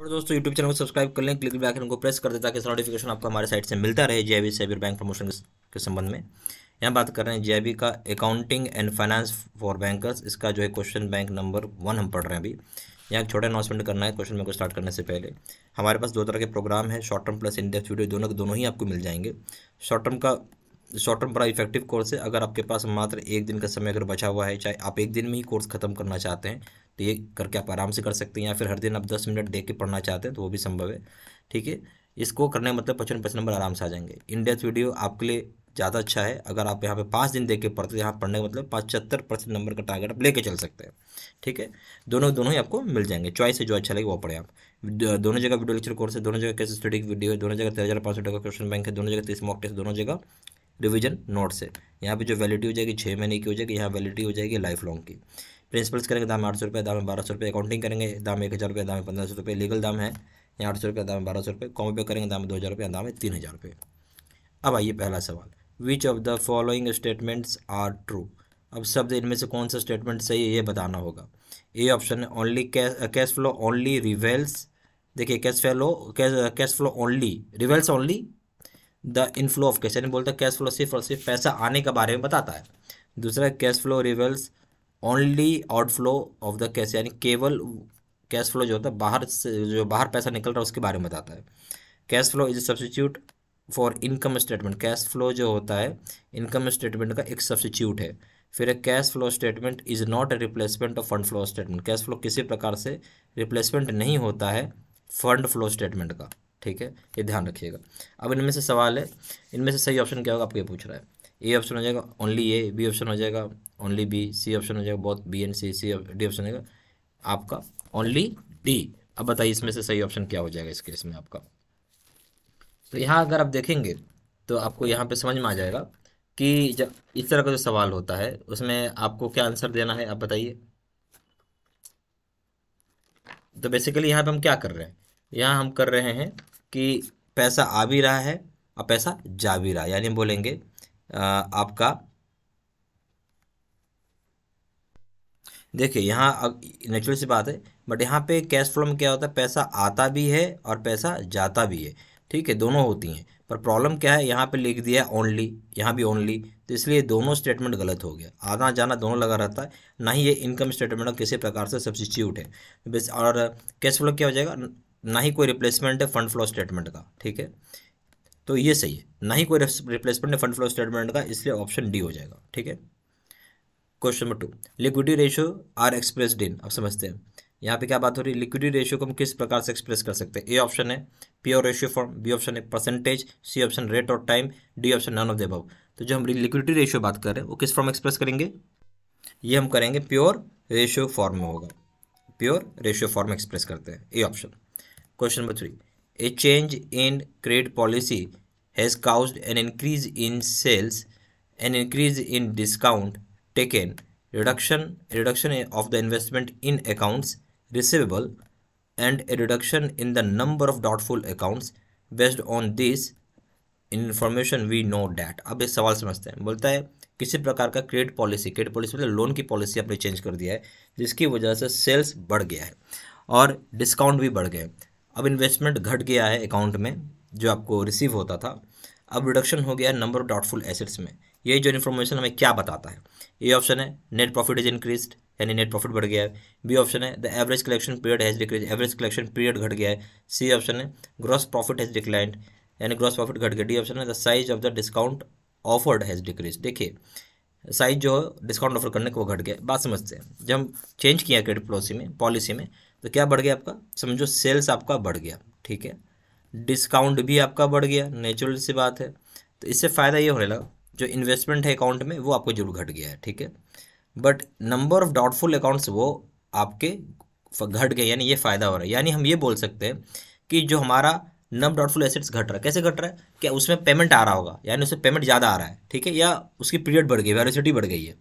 और दोस्तों YouTube channel को सब्सक्राइब कर लें क्लिक भी आकर उनको प्रेस कर दे ताकि नोटिफिकेशन आपको हमारे साइट से मिलता रहे J I cyber bank promotion के संबंध में यहाँ बात कर रहे हैं जेआईबी का accounting and finance for bankers इसका जो है क्वेश्चन बैंक नंबर वन हम पढ़ रहे हैं अभी यहाँ एक छोटा अनाउंसमेंट करना है क्वेश्चन बैंक को स्टार्ट करने से पहले हमारे पास दो तरह के प्रोग्राम है short term plus index video दोनों के दोनों ही आपको मिल जाएंगे शॉर्ट टर्म का शॉर्ट टर्म बड़ा इफेक्टिव कोर्स है अगर आपके पास मात्र एक दिन का समय अगर बचा हुआ है चाहे आप एक दिन में ही कोर्स खत्म करना चाहते हैं तो ये करके आप आराम से कर सकते हैं या फिर हर दिन आप दस मिनट देख के पढ़ना चाहते हैं तो वो भी संभव है ठीक है इसको करने मतलब पचपन पचपन नंबर आराम से आ जाएंगे इन डेथ वीडियो आपके लिए ज़्यादा अच्छा है अगर आप यहाँ पे पाँच दिन देख के पढ़ते हैं यहाँ पढ़ने का मतलब पचहत्तर परसेंट नंबर का टारगेट आप लेके चल सकते हैं ठीक है दोनों दोनों ही आपको मिल जाएंगे चॉइस से जो अच्छा लगे वो पढ़े आप दोनों जगह वीडियो लेक्चर कोर्स है दोनों जगह कैसे स्टडी की वीडियो है दोनों जगह तेरह हज़ार पाँच सौ का क्वेश्चन बैंक है दोनों जगह तीस मॉक टेस्ट दोनों जगह रिविजन नोट से यहाँ पे जो वैलिडिटी हो जाएगी छः महीने की हो जाएगी यहाँ वैलिडिटी हो जाएगी लाइफ लॉन्ग की प्रिंसिपल्स करेंगे दाम आठ सौ रुपये दाम बारह सौ रुपये अकाउंटिंग करेंगे दाम एक हज़ार रुपये दाम पंद्रह सौ रुपये लीगल दाम है यहाँ आठ सौ रुपये दाम बारह सौ रुपये कॉम पे करेंगे दाम दो हज़ार रुपये दाम है तीन हज़ार रुपये अब आइए पहला सवाल which of the following statements are true अब शब्द इनमें से कौन सा स्टेटमेंट सही है ये बताना होगा ए ऑप्शन है only cash flow only reveals देखिए cash flow cash flow only reveals only the inflow of cash यानी बोलता है कैश फ्लो सिर्फ और सिर्फ पैसा आने के बारे में बताता है दूसरा cash flow reveals only outflow of the cash यानी केवल कैश फ्लो जो होता है बाहर से जो बाहर पैसा निकल रहा है उसके बारे में बताता है cash flow is substitute for income statement cash flow जो होता है इनकम स्टेटमेंट का एक सब्सिट्यूट है फिर cash flow statement is not a replacement of fund flow statement cash flow किसी प्रकार से रिप्लेसमेंट नहीं होता है फंड फ्लो स्टेटमेंट का ठीक है ये ध्यान रखिएगा अब इनमें से सवाल है इनमें से सही ऑप्शन क्या होगा आपको ये पूछ रहा है ए ऑप्शन हो जाएगा ओनली ए बी ऑप्शन हो जाएगा ओनली बी सी ऑप्शन हो जाएगा बहुत B and C C D option हो जाएगा आपका ओनली डी अब बताइए इसमें से सही ऑप्शन क्या हो जाएगा इस केस में आपका तो यहाँ अगर आप देखेंगे तो आपको यहाँ पे समझ में आ जाएगा कि जब इस तरह का जो सवाल होता है उसमें आपको क्या आंसर देना है आप बताइए तो बेसिकली यहाँ पे हम क्या कर रहे हैं यहाँ हम कर रहे हैं कि पैसा आ भी रहा है और पैसा जा भी रहा है यानी बोलेंगे आपका देखिए यहाँ नेचुरल सी बात है बट यहाँ पे कैश फ्लो में क्या होता है पैसा आता भी है और पैसा जाता भी है ठीक है दोनों होती हैं पर प्रॉब्लम क्या है यहाँ पे लिख दिया है ओनली यहाँ भी ओनली तो इसलिए दोनों स्टेटमेंट गलत हो गया आना जाना दोनों लगा रहता है ना ही ये इनकम स्टेटमेंट किसी प्रकार से सब्सिट्यूट है और कैश फ्लो क्या हो जाएगा ना ही कोई रिप्लेसमेंट है फंड फ्लो स्टेटमेंट का ठीक है तो ये सही है ना ही कोई रिप्लेसमेंट है फंड फ्लो स्टेटमेंट का इसलिए ऑप्शन डी हो जाएगा ठीक है question number two liquidity ratio are express in अब समझते हैं यहाँ पे क्या बात हो रही है लिक्विडी रेशियो को हम किस प्रकार से एक्सप्रेस कर सकते हैं ए ऑप्शन है pure ratio form B option है परसेंटेज सी ऑप्शन रेट और time D option none of the above तो जो हम लिक्विडिटी रेशियो बात कर रहे हैं वो किस फॉर्म एक्सप्रेस करेंगे ये हम करेंगे प्योर रेशियो फॉर्म में होगा प्योर रेशियो फॉर्म एक्सप्रेस करते हैं A option question number three a change in credit policy has caused an increase in sales an increase in discount taken reduction reduction of the investment in accounts receivable and a reduction in the number of doubtful accounts based on this information we know that अब एक सवाल समझते हैं बोलता है किसी प्रकार का क्रेडिट पॉलिसी क्रेडिट पॉलिसी मतलब लोन की पॉलिसी आपने चेंज कर दिया है जिसकी वजह से सेल्स बढ़ गया है और डिस्काउंट भी बढ़ गए अब इन्वेस्टमेंट घट गया है अकाउंट में जो आपको रिसीव होता था अब रिडक्शन हो गया नंबर ऑफ डाउटफुल एसेट्स में ये जो इन्फॉर्मेशन हमें क्या बताता है ए ऑप्शन है नेट प्रॉफिट इज इंक्रीज यानी नेट प्रॉफिट बढ़ गया है बी ऑप्शन है the average collection period has decrease average collection period घट गया है सी ऑप्शन है ग्रॉस प्रॉफिट हैज डिक्लाइंड यानी ग्रॉस प्रॉफिट घट गया डी ऑप्शन है the size of the discount offered has decrease देखिए साइज जो डिस्काउंट ऑफर करने को घट गया बात समझते हैं जब हम चेंज किया क्रेडिट पॉलिसी में पॉलिसी में तो क्या बढ़ गया आपका समझो सेल्स आपका बढ़ गया ठीक है डिस्काउंट भी आपका बढ़ गया नेचुरल सी बात है तो इससे फ़ायदा ये होने लगा जो इन्वेस्टमेंट है अकाउंट में वो आपको जरूर घट गया है ठीक है but number of doubtful accounts वो आपके घट गए यानी ये फ़ायदा हो रहा है यानी हम ये बोल सकते हैं कि जो हमारा नम डाउटफुल एसेट्स घट रहा है कैसे घट रहा है क्या उसमें पेमेंट आ रहा होगा यानी उसमें पेमेंट ज़्यादा आ रहा है ठीक है या उसकी पीरियड बढ़ गई वैलिसिटी बढ़ गई है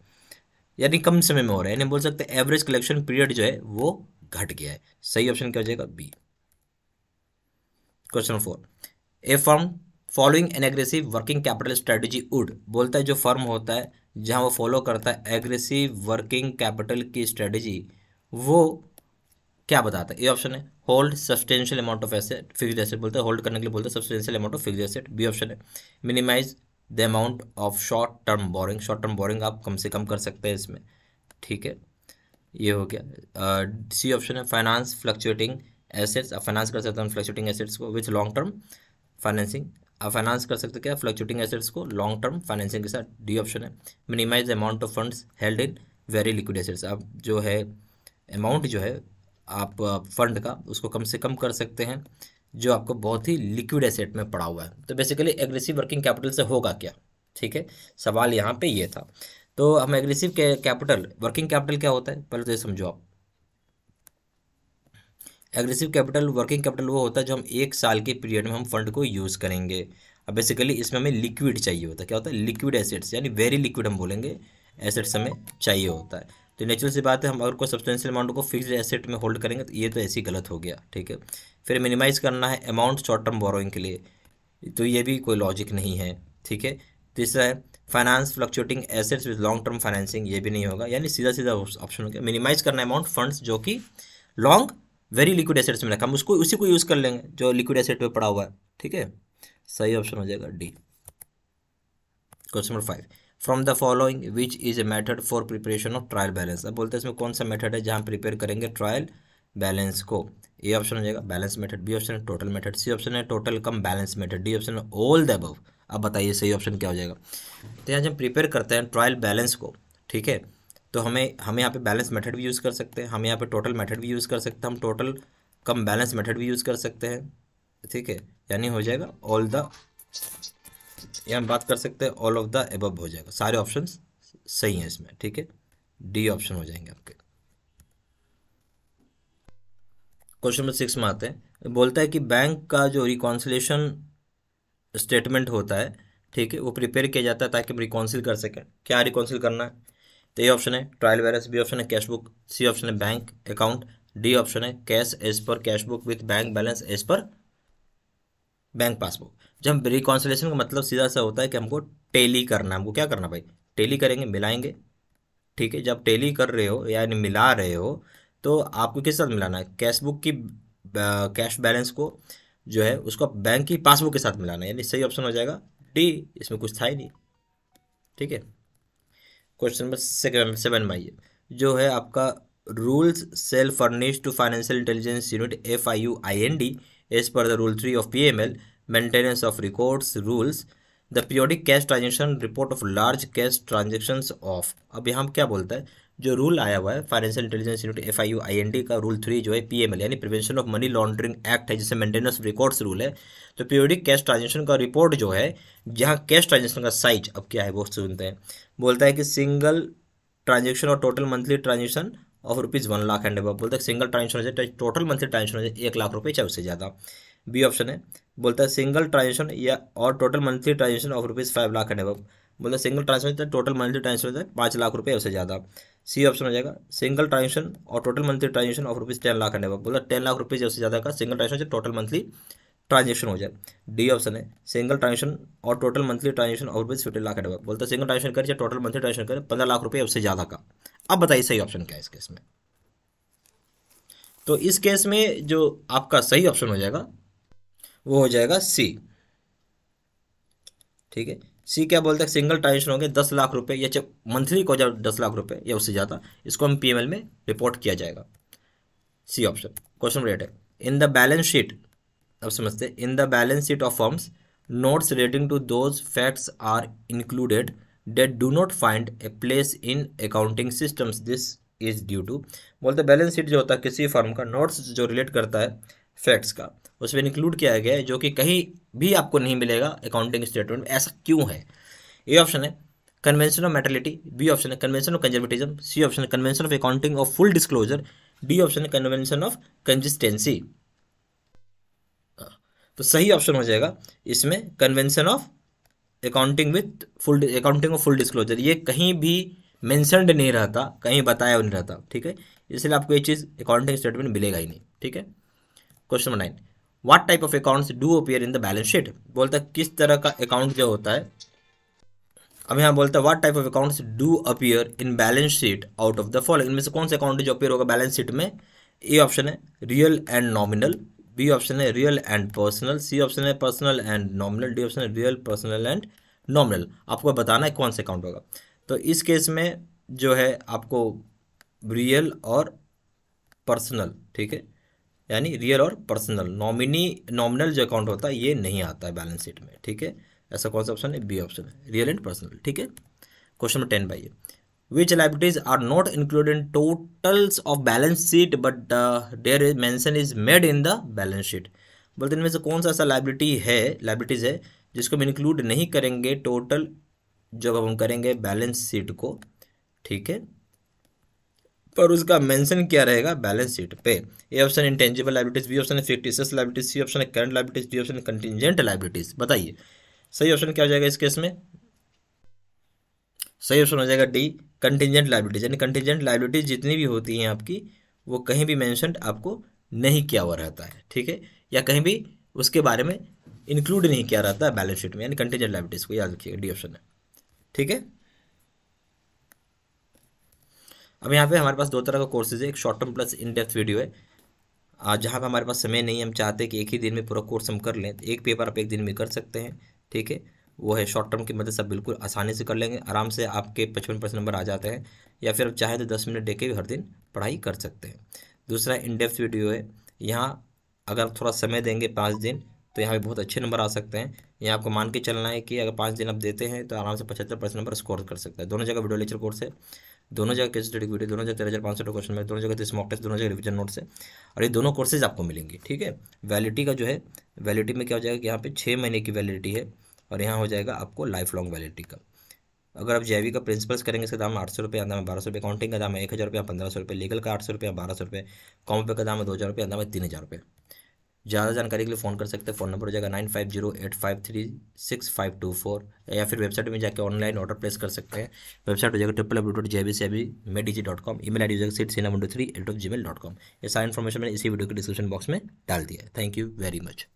यानी कम समय में हो रहा है यानी बोल सकते हैं एवरेज कलेक्शन पीरियड जो है वो घट गया है सही ऑप्शन क्या हो जाएगा B question four a firm following an aggressive working capital strategy would बोलता है जो फर्म होता है जहां वो फॉलो करता है एग्रेसिव वर्किंग कैपिटल की स्ट्रेटजी वो क्या बताता है ए ऑप्शन है hold substantial amount of asset fixed asset बोलते हैं होल्ड करने के लिए बोलते हैं substantial amount of fixed asset B option है minimize the amount of short term borrowing short term borrowing आप कम से कम कर सकते हैं इसमें ठीक है ये हो गया सी ऑप्शन है फाइनेंस फ्लक्चुएटिंग एसेट्स आप फाइनेंस कर सकते हैं फ्लक्चुएटिंग एसेट्स को विथ लॉन्ग टर्म फाइनेंसिंग आप फाइनेंस कर सकते क्या फ्लक्चुएटिंग एसेट्स को लॉन्ग टर्म फाइनेंसिंग के साथ डी ऑप्शन है minimize amount of funds held in very liquid assets आप जो है अमाउंट जो है आप फंड का उसको कम से कम कर सकते हैं जो आपको बहुत ही लिक्विड एसेट में पड़ा हुआ है तो बेसिकली एग्रेसिव वर्किंग कैपिटल से होगा क्या ठीक है सवाल यहाँ पे ये था तो हम एग्रेसिव कैपिटल वर्किंग कैपिटल क्या होता है पहले तो ये समझो आप एग्रेसिव कैपिटल वर्किंग कैपिटल वो होता है जो हम एक साल के पीरियड में हम फंड को यूज़ करेंगे अब बेसिकली इसमें हमें लिक्विड चाहिए होता है क्या होता है लिक्विड एसेट्स यानी वेरी लिक्विड हम बोलेंगे एसेट्स हमें चाहिए होता है तो नेचुरल सी बात है हम अगर कोई सब्सटेंशियल अमाउंट को फिक्स एसेट में होल्ड करेंगे तो ये तो ऐसे ही गलत हो गया ठीक है फिर मिनिमाइज़ करना है अमाउंट शॉर्ट टर्म बोरोइंग के लिए तो ये भी कोई लॉजिक नहीं है ठीक है तीसरा तो है finance fluctuating assets with long term financing ये भी नहीं होगा यानी सीधा सीधा ऑप्शन हो गया मिनिमाइज करना अमाउंट फंड्स जो कि लॉन्ग वेरी लिक्विड एसेट्स में रखा हम उसको उसी को यूज़ कर लेंगे जो लिक्विड एसेट पे पड़ा हुआ है ठीक है सही ऑप्शन हो जाएगा D question number five from the following which is a method for preparation of trial balance अब बोलते हैं इसमें कौन सा मेथड है जहाँ प्रिपेयर करेंगे ट्रायल बैलेंस को ए ऑप्शन हो जाएगा बैलेंस मेथड बी ऑप्शन है टोटल मेथड सी ऑप्शन है total cum balance method D option है ऑल द अबव अब बताइए सही ऑप्शन क्या हो जाएगा तो यहाँ जब प्रिपेयर करते हैं ट्रायल बैलेंस को ठीक है तो हमें हमें यहाँ पे बैलेंस मेथड भी यूज़ कर सकते हैं हमें यहाँ पे टोटल मेथड भी यूज़ कर सकते हैं हम टोटल कम बैलेंस मेथड भी यूज़ कर सकते हैं ठीक है यानी हो जाएगा ऑल द या हम बात कर सकते हैं ऑल ऑफ द एबब हो जाएगा सारे ऑप्शन सही हैं इसमें ठीक है डी ऑप्शन हो जाएंगे आपके क्वेश्चन नंबर सिक्स में आते हैं बोलता है कि बैंक का जो रिकॉन्सिलेशन स्टेटमेंट होता है ठीक है वो प्रिपेयर किया जाता है ताकि हम रिकाउंसिल कर सकें क्या रिकाउंसिल करना है तो ए ऑप्शन है ट्रायल बैलेंस बी ऑप्शन है कैश बुक सी ऑप्शन है बैंक अकाउंट डी ऑप्शन है cash as per cash book with bank balance as per bank passbook जब हम का मतलब सीधा सा होता है कि हमको टेली करना है हमको क्या करना भाई टेली करेंगे मिलाएंगे ठीक है जब टेली कर रहे हो यानी मिला रहे हो तो आपको किस साथ मिलाना है कैश बुक की कैश बैलेंस को जो है उसको आप बैंक की पासबुक के साथ मिलाना यानी सही ऑप्शन हो जाएगा डी इसमें कुछ था ही नहीं ठीक है क्वेश्चन नंबर सेवन में आइए जो है आपका rules shall furnish to financial intelligence unit F I U I N D as per the rule three of P M L maintenance of records rules the periodic cash transaction report of large cash transaction of अब यहाँ क्या बोलता है जो rule आया हुआ है financial intelligence unit F I U I N D का रूल थ्री जो है पी एम एल यानी prevention of money laundering act है जिसे मेंटेनेंस रिकॉर्ड्स रूल है तो पीओडी कैश ट्रांजेक्शन का रिपोर्ट जो है जहाँ कैश ट्रांजेक्शन का साइज अब क्या है वो सुनते हैं बोलता है कि सिंगल ट्रांजेक्शन और total monthly transaction of rupees one lakh and बोलता है सिंगल ट्रांजेक्शन हो जाए टोटल मंथली ट्रांजेक्शन हो जाए एक लाख रुपये चाहे उससे ज़्यादा बी ऑप्शन है बोलता है सिंगल ट्रांजेक्शन या और total monthly transaction of rupees five lakh and मतलब सिंगल ट्रांजेक्शन तो टोटल मंथली ट्रांजेक्शन है पाँच लाख रुपये उससे ज़्यादा सी ऑप्शन हो जाएगा सिंगल ट्रांजेक्शन और total monthly transaction of rupees ten lakh करने बोला टेन लाख रुपीज़ उससे ज़्यादा का single transaction total monthly transaction हो जाए डी ऑप्शन है सिंगल ट्रांजेक्शन और टोटल मंथली ट्रांजेक्शन और रुपीज़ फिफ्टी लाख करने बोलता सिंगल ट्रांजेक्शन करें टोटल मंथली ट्रांजेक्शन करें पंद्रह लाख रुपये उससे ज़्यादा का अब बताइए सही ऑप्शन क्या है इस केस में तो इस केस में जो आपका सही ऑप्शन हो जाएगा वो हो जाएगा सी ठीक है सी क्या बोलते हैं सिंगल ट्रांजेक्शन होंगे दस लाख रुपए या मंथली को जब दस लाख रुपए या उससे ज़्यादा इसको हम पी में रिपोर्ट किया जाएगा सी ऑप्शन क्वेश्चन रेट है इन द बैलेंस शीट अब समझते in the balance sheet of forms notes relating to those facts are included that do not find a place in accounting systems this is due to बोलते balance sheet जो होता है किसी firm का notes जो relate करता है facts का उसमें इंक्लूड किया गया है जो कि कहीं भी आपको नहीं मिलेगा अकाउंटिंग स्टेटमेंट ऐसा क्यों है ए ऑप्शन है convention of materiality B option है convention of conservatism C option है convention of accounting of full disclosure D option है कन्वेंशन ऑफ कंसिस्टेंसी तो सही ऑप्शन हो जाएगा इसमें convention of accounting with full accounting of full disclosure ये कहीं भी मैंसनड नहीं रहता कहीं बताया नहीं रहता ठीक है इसलिए आपको ये चीज़ अकाउंटिंग स्टेटमेंट मिलेगा ही नहीं ठीक है question number nine what type of accounts do appear in the balance sheet बोलता है किस तरह का अकाउंट जो होता है अब यहाँ बोलता है what type of account do appear in balance sheet out of the fall इनमें से कौन से अकाउंट जो अपियर होगा बैलेंस शीट में ए ऑप्शन है real and nominal B option है real and personal C option है personal and nominal D option है रियल पर्सनल एंड नॉमिनल आपको बताना है कौन सा अकाउंट होगा तो इस केस में जो है आपको रियल और पर्सनल ठीक है यानी रियल और पर्सनल नॉमिनी नॉमिनल जो अकाउंट होता है ये नहीं आता है बैलेंस शीट में ठीक है ऐसा कौन सा ऑप्शन है बी ऑप्शन है रियल एंड पर्सनल ठीक है क्वेश्चन नंबर टेन ये which liabilities are not include in totals of balance sheet but there is mention is made in the balance sheet बोलते इनमें से कौन सा ऐसा लाइब्रिटी है लाइब्रिटीज है जिसको हम इंक्लूड नहीं करेंगे टोटल जब हम करेंगे बैलेंस शीट को ठीक है पर उसका मेंशन क्या रहेगा बैलेंस शीट पे A option intangible liabilities B option fictitious liabilities C option है current liabilities D option contingent liabilities बताइए सही ऑप्शन क्या हो जाएगा इस केस में सही ऑप्शन हो जाएगा डी कंटिजेंट लाइबिलिटीज यानी कंटिजेंट लाइबिलिटीज जितनी भी होती हैं आपकी वो कहीं भी मैंशन आपको नहीं किया हुआ रहता है ठीक है या कहीं भी उसके बारे में इंक्लूड नहीं किया रहता है बैलेंस शीट में यानी कंटिजेंट लाइबिलिटीज को याद रखिएगा डी ऑप्शन है ठीक है अब यहाँ पे हमारे पास दो तरह का कोर्सेज है एक short term plus in depth video है जहाँ पर हमारे पास समय नहीं है हम चाहते कि एक ही दिन में पूरा कोर्स हम कर लें तो एक पेपर आप एक दिन में कर सकते हैं ठीक है वो है शॉर्ट टर्म की मदद से बिल्कुल आसानी से कर लेंगे आराम से आपके पचपन परसेंट नंबर आ जाते हैं या फिर आप चाहें तो दस मिनट देके भी हर दिन पढ़ाई कर सकते हैं दूसरा इनडेप्थ वीडियो है यहाँ अगर आप थोड़ा समय देंगे पाँच दिन तो यहाँ पे बहुत अच्छे नंबर आ सकते हैं यहाँ आपको मान के चलना है कि अगर पाँच दिन आप देते हैं तो आराम से पचहत्तर परसेंट नंबर स्कोर कर सकता है दोनों जगह वीडियो लेक्चर कोर्स है दोनों जगह केस स्टडी वीडियो दोनों जगह तेरह हज़ार पाँच सौ क्वेश्चन में दोनों जगह तीस मॉक टेस्ट दोनों जगह रिवीजन नोट्स है और ये दोनों कोर्सेज आपको मिलेंगे ठीक है वैलिडिटी का जो है वैलिडिटी में क्या हो जाएगा कि यहाँ पे छः महीने की वैलिडिटी है और यहाँ हो जाएगा आपको लाइफ लॉन्ग वैलिडिटी का अगर आप जेवी का प्रिंसिपल्स करेंगे इसका दाम आठ सौ रुपये दाम है बारह सौ रुपये काउंटिंग का दाम है एक हज़ार रुपया पंद्रह सौ रुपये लीगल का आठ सौ रुपये बारह सौ रुपये कॉम्पे का दाम है दो हज़ार रुपये दाम में तीन हज़ार रुपये ज़्यादा जानकारी के लिए फ़ोन कर सकते हैं फ़ोन नंबर हो जाएगा nine five zero eight five three six five two four या फिर वेबसाइट में जाकर ऑनलाइन ऑर्डर प्लेस कर सकते हैं वेबसाइट हो जाएगा triple W dot J B C B मेडीजी dot com e mail I D सीट सी मंडू three at of G mail dot com ये सारी इन्फॉर्मेशन मैंने इसी वीडियो के डिस्क्रिप्शन बॉक्स में डाल दिया है थैंक यू वेरी मच